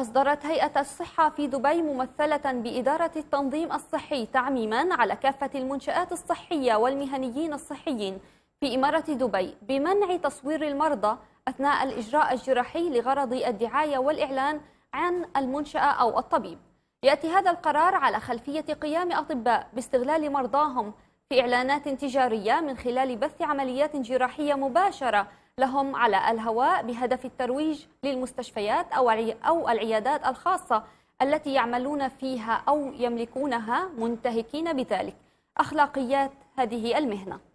أصدرت هيئة الصحة في دبي ممثلة بإدارة التنظيم الصحي تعميما على كافة المنشآت الصحية والمهنيين الصحيين في إمارة دبي بمنع تصوير المرضى أثناء الإجراء الجراحي لغرض الدعاية والإعلان عن المنشأة أو الطبيب يأتي هذا القرار على خلفية قيام أطباء باستغلال مرضاهم في إعلانات تجارية من خلال بث عمليات جراحية مباشرة لهم على الهواء بهدف الترويج للمستشفيات أو العيادات الخاصة التي يعملون فيها أو يملكونها منتهكين بذلك أخلاقيات هذه المهنة